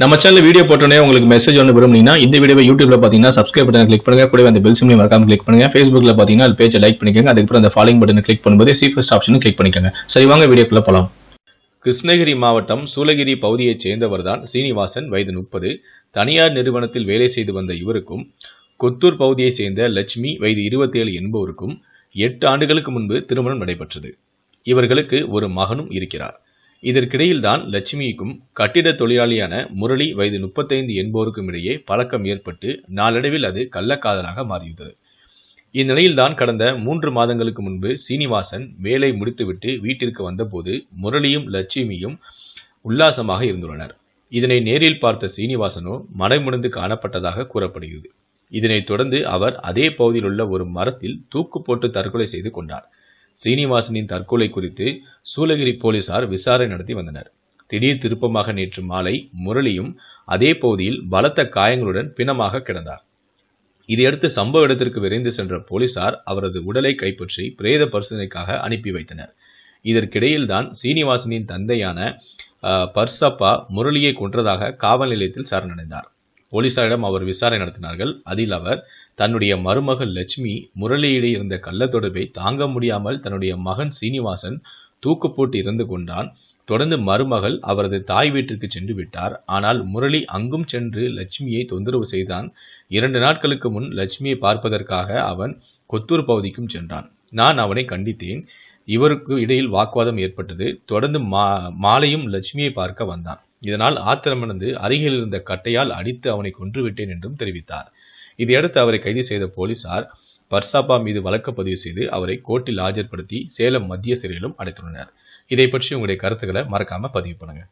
நம்ம channel video போட்டோன்னே உங்களுக்கு மெசேஜ் ஒன்று விரும்புனீங்கன்னா இந்த வீடியோ யூடியூப்ல பார்த்தீங்கன்னா சப்ஸ்கிரைப் பட்டன் கிளிக் பண்ணுங்க கூட அந்த பெல் சிம்லையும் மறக்காம கிளிக் பண்ணுங்க ஃபேஸ்புக்ல பார்த்தீங்கன்னா அது பேஜை லைக் பண்ணிக்கோங்க அதுக்கப்புறம் அந்த ஃபாலோ பட்டன் கிளிக் பண்ணும்போது ஃபர்ஸ்ட் ஆப்ஷனும் கிளிக் பண்ணிக்கோங்க சரி வாங்க வீடியோக்குள்ள போகலாம் கிருஷ்ணகிரி மாவட்டம் சூலகிரி பகுதியைச் சேர்ந்தவர்தான் சீனிவாசன் வயது முப்பது தனியார் நிறுவனத்தில் வேலை செய்து வந்த இவருக்கும் கொத்தூர் பகுதியைச் சேர்ந்த லட்சுமி வயது இருபத்தேழு என்பவருக்கும் எட்டு ஆண்டுகளுக்கு முன்பு திருமணம் நடைபெற்றது இவர்களுக்கு ஒரு மகனும் இருக்கிறார் இதற்கிடையில்தான் லட்சுமிக்கும் கட்டிட தொழிலாளியான முரளி வயது முப்பத்தைந்து என்போருக்கும் இடையே பழக்கம் ஏற்பட்டு நாளடைவில் அது கள்ளக்காதலாக மாறியுள்ளது இந்நிலையில்தான் கடந்த மூன்று மாதங்களுக்கு முன்பு சீனிவாசன் வேலை முடித்துவிட்டு வீட்டிற்கு வந்தபோது முரளியும் லட்சுமியும் உல்லாசமாக இருந்துள்ளனர் இதனை நேரில் பார்த்த சீனிவாசனோ மடைமுடிந்து காணப்பட்டதாக கூறப்படுகிறது இதனைத் தொடர்ந்து அவர் அதே பகுதியில் உள்ள ஒரு மரத்தில் தூக்கு போட்டு தற்கொலை செய்து கொண்டார் சீனிவாசனின் தற்கொலை குறித்து சூளகிரி போலீசார் விசாரணை நடத்தி வந்தனர் திடீர் திருப்பமாக நேற்று மாலை முரளியும் அதே பகுதியில் பலத்த காயங்களுடன் பிணமாக கிடந்தார் இதையடுத்து சம்பவ இடத்திற்கு விரைந்து சென்ற போலீசார் அவரது உடலை கைப்பற்றி பிரேத பரிசோதனைக்காக அனுப்பி வைத்தனர் இதற்கிடையில்தான் சீனிவாசனின் தந்தையான பர்சப்பா முரளியை கொன்றதாக காவல் நிலையத்தில் சரணடைந்தார் போலீசாரிடம் அவர் விசாரணை நடத்தினார்கள் அதில் அவர் தன்னுடைய மருமகள் லட்சுமி முரளியிடையே இருந்த கள்ள தொடர்பை தாங்க முடியாமல் தன்னுடைய மகன் சீனிவாசன் தூக்கு போட்டு இருந்து கொண்டான் தொடர்ந்து மருமகள் அவரது தாய் வீட்டிற்கு சென்று விட்டார் ஆனால் முரளி அங்கும் சென்று லட்சுமியை தொந்தரவு செய்தான் இரண்டு நாட்களுக்கு முன் லட்சுமியை பார்ப்பதற்காக அவன் கொத்தூர் பகுதிக்கும் சென்றான் நான் அவனை கண்டித்தேன் இவருக்கு இடையில் வாக்குவாதம் ஏற்பட்டது தொடர்ந்து மா மாலையும் லட்சுமியை பார்க்க வந்தான் இதனால் ஆத்திரமடைந்து அருகில் இருந்த கட்டையால் அடித்து அவனை கொன்றுவிட்டேன் என்றும் தெரிவித்தார் இதையடுத்து அவரை கைது செய்த போலீசார் பர்சாபா மீது வழக்கு பதிவு செய்து அவரை கோர்ட்டில் ஆஜர்படுத்தி சேலம் மத்திய சிறையிலும் அடைத்துள்ளனர் இதை பற்றி உங்களுடைய கருத்துக்களை மறக்காம பதிவு பண்ணுங்க